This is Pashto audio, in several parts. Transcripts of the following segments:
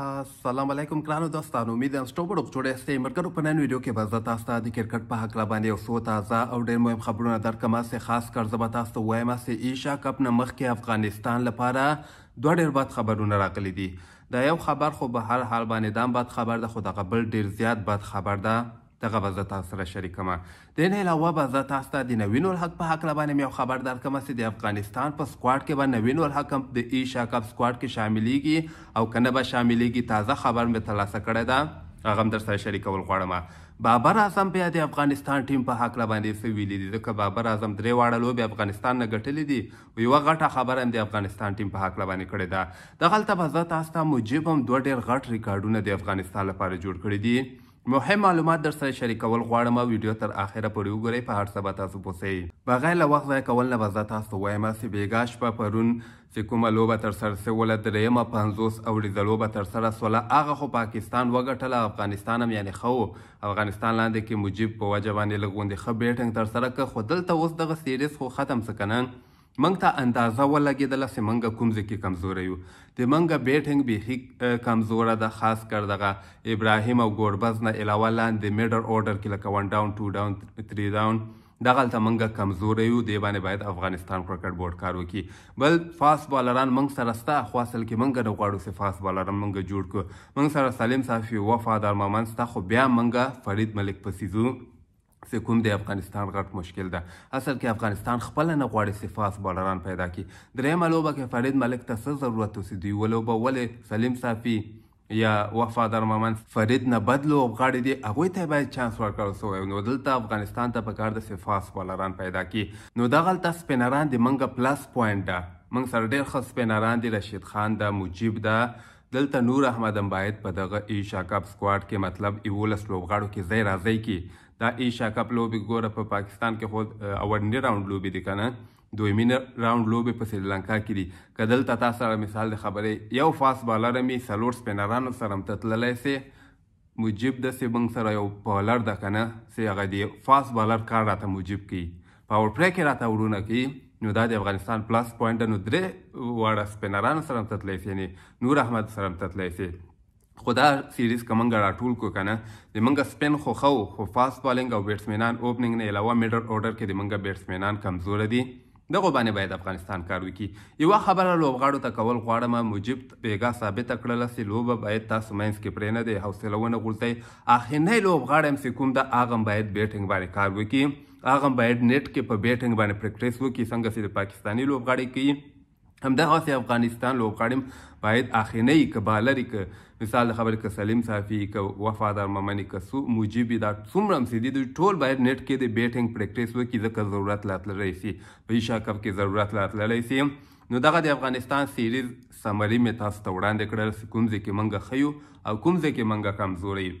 السلام علیکم ګرانو دوستانو امید یم ستاسو په جوړه سي مرګرو په نن ویډیو کې به زه تاسو ته د کرکټ په حق را باندې یو څو تازه او ډېر مهم خبرونه درکم سه خاص کر زه به تاسو ته وایم چې ایشا کپ نه مخکې افغانستان لپاره دوه ډېر بد خبرونه راغلي دي دا یو خبر خو به هر حال باندې دام بد خبر ده خو دغه بل ډېر زیات بد خبر ده دغه به زه تاسو سره شریکم د نه علاوه به زه تاسو ته د نوین الحق په حق باندې یو خبر درکم چې د افغانستان په سکواډ کې به نوین الحق هم د ایشا کپ سکواډ کې شاملېږي او کنه به شاملېږي تازه خبر مې ترلاسه کړی ده هغه هم در سره شریکول غواړم بابر اعظم بیا د افغانستان ټیم په حق باندې څه ویلي دي ځکه بابر اعظم درې واړه لوبې افغانستان نه ګټلې دي یوه غټه خبره هم د افغانستان ټیم په حق باندې کړې ده دغلته به زه تاسو ته مجیب هم دوه ډېر غټ ریکارډونه د افغانستان لپاره جوړ کړي دي مهم معلومات در سره شریکول غواړم او ویډیو تر اخره پورې وګورئ په هر څه به تاسو پوسئ بغیر له وخت ضایع کول نه به زه تاسو وایم چې بېګا شپه پرون چې کومه لوبه ترسره شوله درېیمه پنځوس اوریزه لوبه ترسره شوله هغه خو پاکستان وګټله افغانستان هم یعنې ښه و افغانستان لاندې کې مجیب په وجه باندې لږ غوندې ښه بیټنګ ترسره کړه خو دلته اوس دغه سیریز خو ختم څه که منګ ته اندازه ولګېدله چې منګه کوم ځای کې کمزوری یو د منګه بیټنګ بیخي کمزوره ده خاص کر دغه ابراهیم او ګوربز نه علاوه لاندې میډر اورډر کې لکه ون ډاون ټو ډاون تھری ډاون دغلته منګه کمزورې یو دی باندې باید افغانستان کرکټ بورډ کار وکړي بل فاست بالران منګ سره ستا خواصل کې منګه نه غواړو چې فاست بالران منګه جوړ کړو منګ سره سلیم صافي وفادار مامان ستا خو بیا منګه فرید ملک پسیزو چې کوم د افغانستان غټ مشکل ده اصل کې افغانستان خپل نه غواړي صفاس بالران پیدا کړي درېمه لوبه کې فرید ملک ته څه ضرورت اوسي دی ولوبه ولې سلیم صافي یا وفادار ممن فرید نه بدلو غاړي دی هغه ته باید چانس ورکړل سو نو دلته افغانستان ته پکار د صفاس بالران پیدا کی نو دا غلطه سپینران دی منګه پلاس پوینټ ده منګ سره ډیر خص سپینران دی رشید خان دا مجیب ده دلته نور احمد امباید په دغه ایشا کپ سکواډ کې مطلب 11 لوبغاړو کې ځای راځي کې دا ایشا کپ لوبي ګوره په پاکستان کې خو اولنی راوند لوبي دي کنه دویمه راوند لوبي په سریلانکا کې دي کدل تا تاسو مثال د خبرې یو فاست بالر می سلور سپینرانو سره متتللای سي مجيب د سیبنګ سره یو بالر د کنه سی هغه دی فاست بالر کار راته مجيب کی پاور پلی کې راته ورونه کی نو دا د افغانستان پلاس پوینټ نو درې واړه سپینرانو سره هم تتلی سي یعنې نور احمد سره هم تتلی سي خو دا سیریز که منګه راټول کو کنه د منګه سپین خو خو خو فاست بالینګ او بیټسمنان اوپننګ نه علاوه میډل اورډر کې د منګه بیټسمنان کمزور دي دغه باندې باید افغانستان کار وکړي یوه خبره لوبغاړو ته کول غواړم مجیب بیګا ثابته کړله چې لوبه باید تاسو منځ کې پرې نه دی حوصله ونه غورځئ اخرنی لوبغاړی هم چې کوم ده هغه هم باید بیټینګ باندې کار وکړي هغه باید نت کې په بیټینګ باندې پریکټیس وکړي څنګه چې د پاکستاني لوبغاړي کوي همدغسې افغانستان لوبغاړي باید اخینۍ که بالري که مثال خبرې که سلیم صافي که وفادار ممني که سو مجیبي دا څومره هم سیدي دوی ټول باید نت کې د بیټینګ پریکټیس وکړي ځکه ضرورت راتللی شي په ایشا کپ کې ضرورت راتللی شي نو دغه د افغانستان سیریز سمری مې تاسو ته وړاندې کړل کوم ځای کې منګه ښیو او کوم ځای کې منګه کمزوری یو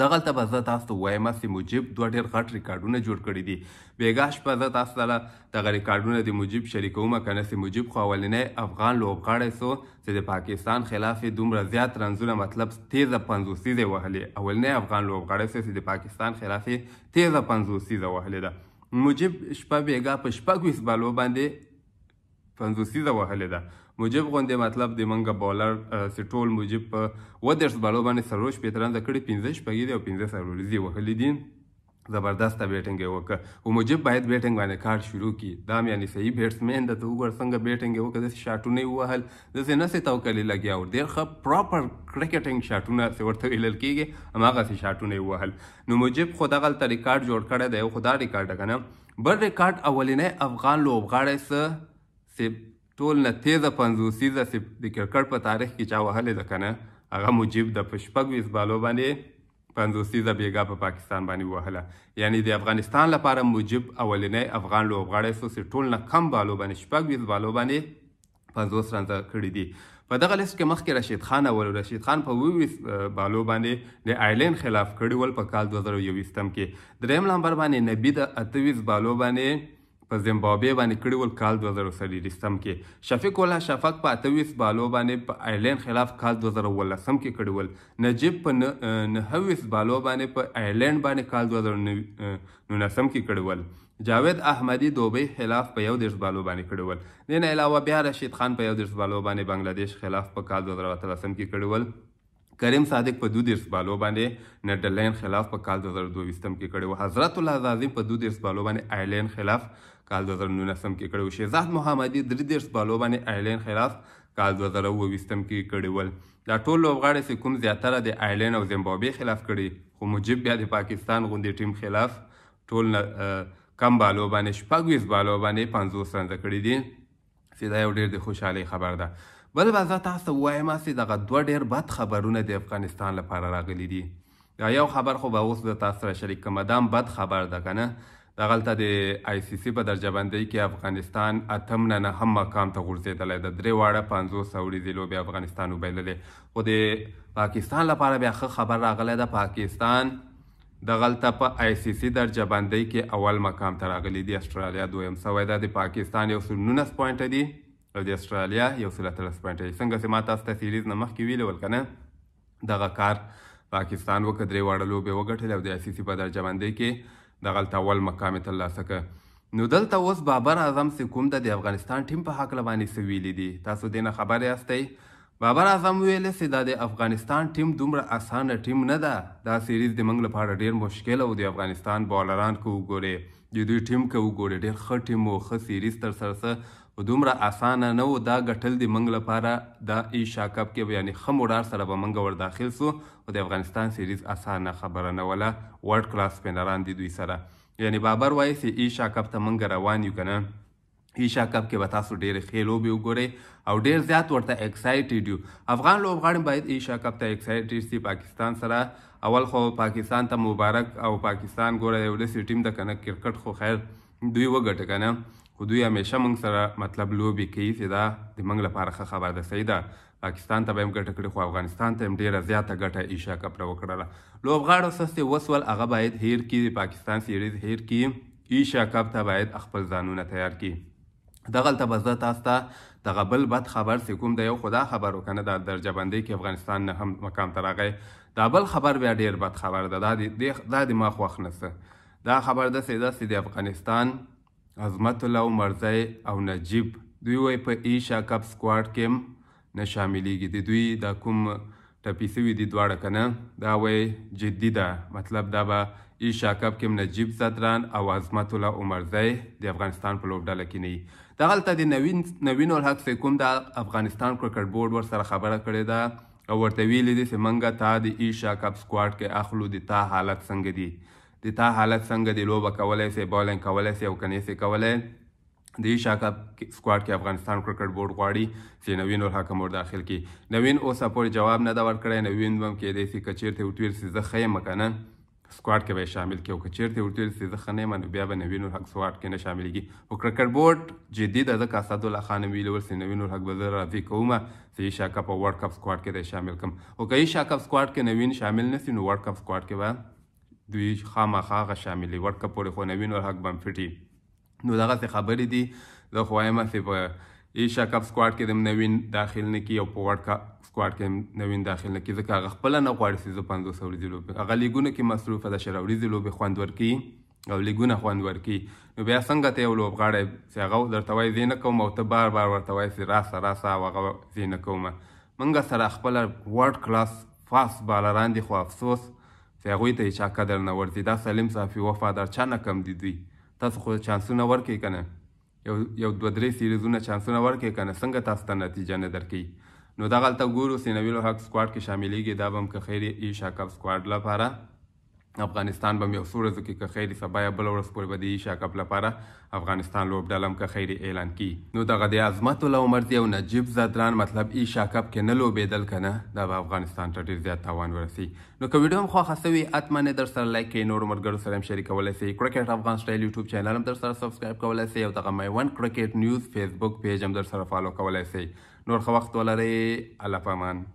دغلته به زه تاسو ته وایم چې مجیب دوه ډېر غټ ریکارډونه جوړ کړي دي بېګا شپه زه تاسو ته دغه ریکارډونه د مجیب شریکوم کنه چې مجیب خو اولنی افغان لوبغاړی سو چې د پاکستان خلاف دومره زیات رنزونه مطلب تیزه پنځوسیزې وهلې اولنی افغان لوبغاړی سو چې د پاکستان خلاف تیزه پنځوسیزه وهلې ده مجیب شپه بېګا په شپږ ویس بالو باندې پنځوسیزه وهلې ده مجيب غوندې مطلب د منګه بولر سټول مجيب په و درس بالو باندې سروش پیتران د کړي 15 شپږې دی او 15 سروزي وهلې دي زبردست بیټینګ یې وکړه او مجب باید بیټینګ باندې کار شروع کی دا یعنی صحیح بیټسمین د ته وګور څنګه بیټینګ یې وکړه د شاټونه وهل د سینه سي توکلې لګیا او ډېر ښه پراپر کرکټینګ شاټونه څه ورته ویل کیږي هماغه سي شاټونه وهل نو مجب خو دغه تل ریکارډ جوړ کړی دی خو دا ریکارډ کنه بل ریکارډ اولنې افغان لوبغاړی سه ټول نه تیزه پنځوسیزه چې د کرکټ په تاریخ کې چا وهلې ده که نه هغه مجیب ده په شپږویشت بالو باندې پنځوسیزه بېګا په پا پاکستان باندې ووهله یعنی د افغانستان لپاره مجیب اولنی افغان لوبغاړی سو چې ټول نه کم بالو باندې شپږویشت بالو باندې پنځوس رنزه کړي دي په دغه لیست کې مخکې رشید خان اول رشید خان په ویویس بالو باندې د آیلینډ خلاف کړی ول په کال 2021 کې دریم لمبر باندې نبی د اتویس بالو باندې په زیمبابوې باندې کړی ول کال 2013 کې شفیق الله شفق په 28 بالو باندې په آیرلند خلاف کال 2013 کې کړی ول نجیب په 29 بالو باندې په آیرلند باندې کال 2019 کې کړی ول جاوید احمدی دوبه خلاف په یو دیش بالو باندې کړول دین علاوه بیا رشید خان په یو دیش بالو باندې بنگلاديش خلاف په کال 2013 کې کړول کریم صادق په دوه دیرس بالو باندې نیدرلند خلاف په کال 2022 کې کړو حضرت الله عظیم په دوه دیرس بالو باندې آیرلند خلاف کال 2019 کې کړو شهزاد محمدي درې دیرس بالو باندې آیرلند خلاف کال 2022 کې کړول دا ټول لوبغاړي چې کوم زیاتره د آیرلند او زیمبابوې خلاف کړي خو مجب بیا د پاکستان غوندې ټیم خلاف ټول کم بالو باندې شپږ ویس بالو باندې 50 رنز کړی دي چې دا یو ډېر د خوشحالۍ خبر ده بل به زه تاسو ووایم چې دغه دوه ډېر بد خبرونه د افغانستان لپاره راغلي دي دا یو خبر خو به اوس د تاسو سره شریک کړم دام بد خبر ده که نه دغلته د آی سی سی په درجه بندۍ کې افغانستان اتم نه نهم مقام ته غورځېدلی د درې واړه پنځوس اوریزې لوبې افغانستان وبایللې خو د پاکستان لپاره بیا ښه خبر راغلی ده پاکستان دغلته په آی سی سی درجه بندۍ کې اول مقام ته راغلی دی استرالیا دویم سوی ده د پاکستان یو سل نولس پوینټه دي او د استرالیا یو سل اتلس پوینټه څنګه چې ما تاسو ته سیریز نه مخکې ویلي ول کنه دغه کار پاکستان وکړه درې واړه لوبې وګټلې او د آی سی سی په درجه بندۍ کې دغلته اول مقام یې ترلاسه کړ نو دلته اوس بابر اعظم سې کوم د افغانستان ټیم په هکله باندې څه ویلي دي تاسو دې نه خبر یاستئ بابر اعظم ویل چې دا د افغانستان ټیم دومره اسانه ټیم نه ده دا سیریز د منګ لپاره ډیر مشکل او د افغانستان بالران کو وګوري د دوی ټیم کو وګوري ډیر ښه ټیم او ښه سیریز تر سره په دومره اسانه نه و دا ګټل د منګ لپاره دا ای شاکپ کې یعنی خم وډار سره به منګ ور داخل سو او د افغانستان سیریز اسانه خبره نه ولا ورلد کلاس سپینران دي دوی سره یعنی بابر وایي چې ای شاکپ ته منګ روان یو کنه ایشا کپ کې به تاسو ډېرې ښې لوبې وګورئ او ډېر زیات ورته اکسایټډ یو افغان لوبغاړي باید ایشا کپ ته اکسایټډ سي پاکستان سره اول خو پاکستان ته مبارک او پاکستان ګوره یو لسی ټیم د کنه کرکټ خو خیر دوی وګټه کنه خو دوی همیشه موږ سره مطلب لوبې کوي چې دا د موږ لپاره ښه خبر ده صحیح ده پاکستان ته به هم ګټه کړې خو افغانستان ته هم ډېره زیاته ګټه ایشیا کپ راوکړله لوبغاړو سستې وسول هغه باید هیر کړي د پاکستان سیریز هیر کړي ایشیا کپ ته باید خپل ځانونه تیار کړي دغلته به زه تاسو ته دغه بل بد خبر چې کوم دی یو خدا خبر وکنه د درجه بندي کې افغانستان نه هم مقام ته راغی دا بل خبر بیا ډیر بد خبر ده دا د ما خوښ نه دا خبر ده چې د افغانستان عظمت الله عمرزی او نجیب دوی وای په ایشا کپ سکواډ کې هم نه شاملېږي د دوی دا کوم ټپي سوي دي دواړه که نه دا وای جدي ده مطلب دا به ایشا کپ کې هم نجیب زدران او عظمت الله عمرزی د افغانستان په لوبډله کې نه وي دغلته د نوین نوین الحق سیکوم د افغانستان کرکټ بورډ ورسره خبره کړې ده او ورته ویلي دي چې موږ تا د ایشا کپ سکواډ کې اخلو د تا حالت څنګه دي د تا حالت څنګه دی لوبه کولای سي بالینګ کولای سي او کني سي کولای د ایشا کپ سکواډ کې افغانستان کرکټ بورډ غواړي چې نوین ور حکم ور داخل کی نوین اوس پورې جواب نه دا ورکړی نوین هم کې دی چې کچیر ته وټویر سي زه خیم کنه سکواډ کې به شامل کې او کچیر ته ورته سي ځخه نه منو بیا به نوینو حق سکواډ کې نه شاملېږي او کرکټ بورډ جدید د اسد الله خان ویلو سي نوینو حق به راځي کومه سي شاکا په ورلد کپ سکواډ کې شامل کم او کای شاکا سکواډ کې نوین شامل نه سي نو ورلد کپ سکواډ کې به دوی خامخا هغه شاملې وړکه پورې خو نوي نور حق بمفټي نو دغسې خبرې دي زه خو وایم هسې په ایشا کپ سکواډ کې د نوین داخل نه کي او په ورلډ کپ سکواډ کې نوین داخل نه کي ځکه هغه خپله نه غواړي چې زه پنځوس ورځې لوبې هغه لیګونه کې مصروفه ده شل ورځې لوبې خوند ورکوي او لیګونه خوند ورکي نو بیا څنګه ته یو لوبغاړی چې هغه درته وایي زه نه کوم او ته بار بار ورته وایي چې راسه راسه او هغه زه نه کوم موږ سره خپله ورلډ کلاس فاست بالران دي خو افسوس چې هغوی ته چا قدر نه ورځي دا سلیم صافي وفادار چا نه کم دي دوی تاسو خو چانسونه ورکوئ که نه یو یو دوه درې سیریزونه چانسونه ورکوئ که نه څنګه تاسو ته نتیجه نه درکوي نو دغلته ګورو سینویلو حق سکواډ کې شاملېږي دا به هم که خیر ایشا کپ سکواډ لپاره افغانستان به یو سورزو کې که خیر سبا یا بل ورځ پورې به د ایشیا کپ لپاره افغانستان لوب ډلم که خیر اعلان کی نو دغه د عظمت الله عمر دی او نجیب زدران مطلب ایشیا کپ کې نه لوبېدل کنه دا به افغانستان ته ډېر زیات تاوان ورسی نو که ویډیو هم خوښه سوي حتما در سره لایک کړئ نور ملګرو سره هم شریک کولی سئ کرکټ افغان سټایل یوټیوب چینل هم در سره سبسکرایب کولی سئ او دغه میوند کرکټ نیوز فیسبوک پیج هم در سره فالو کولی سئ نور ښه وخت ولرئ الله پامان